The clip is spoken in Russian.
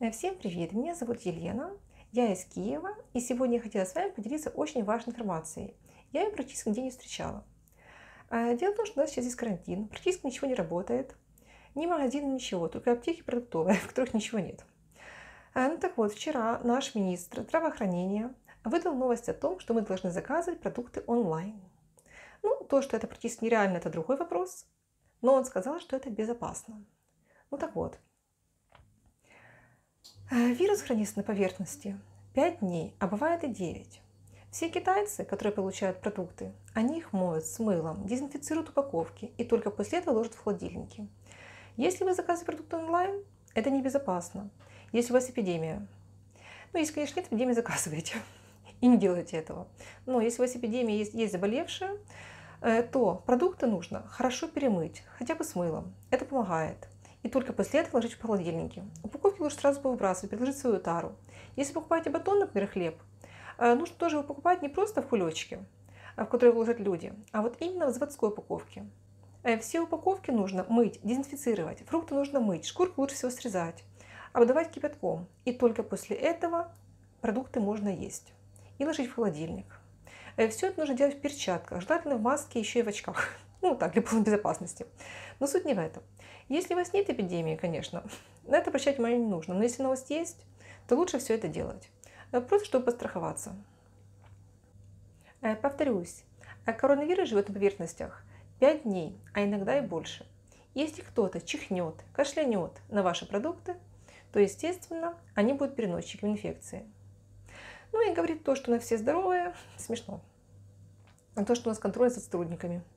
Э, всем привет! Меня зовут Елена, я из Киева, и сегодня я хотела с вами поделиться очень важной информацией. Я ее практически нигде не встречала. А, дело в том, что у нас сейчас здесь карантин, практически ничего не работает, ни магазин, ничего, только аптеки продуктовые, в которых ничего нет. А, ну так вот, вчера наш министр здравоохранения выдал новость о том, что мы должны заказывать продукты онлайн. Ну, то, что это практически нереально, это другой вопрос, но он сказал, что это безопасно. Ну так вот, Э, вирус хранится на поверхности 5 дней, а бывает и 9. Все китайцы, которые получают продукты, они их моют с мылом, дезинфицируют упаковки и только после этого ложат в холодильники. Если вы заказываете продукты онлайн, это небезопасно. Если у вас эпидемия, ну, если, конечно, нет эпидемии, заказывайте и не делайте этого. Но если у вас эпидемия, есть, есть заболевшие, э, то продукты нужно хорошо перемыть, хотя бы с мылом. Это помогает и только после этого ложить в холодильнике. Упаковки лучше сразу повыбрасывать, предложить свою тару. Если покупаете батон, например, хлеб, э, нужно тоже его покупать не просто в кулечке, э, в которые вложат люди, а вот именно в заводской упаковке. Э, все упаковки нужно мыть, дезинфицировать, фрукты нужно мыть, шкурку лучше всего срезать, обдавать кипятком. И только после этого продукты можно есть и ложить в холодильник. Все это нужно делать в перчатках, желательно в маске, еще и в очках. Ну так, для полной безопасности. Но суть не в этом. Если у вас нет эпидемии, конечно, на это обращать внимание не нужно. Но если у вас есть, то лучше все это делать. Э, просто чтобы постраховаться. Э, повторюсь, коронавирус живет на поверхностях 5 дней, а иногда и больше. Если кто-то чихнет, кашлянет на ваши продукты, то, естественно, они будут переносчиками инфекции. Ну и говорит то, что на все здоровые, смешно. А то, что у нас контроль за сотрудниками –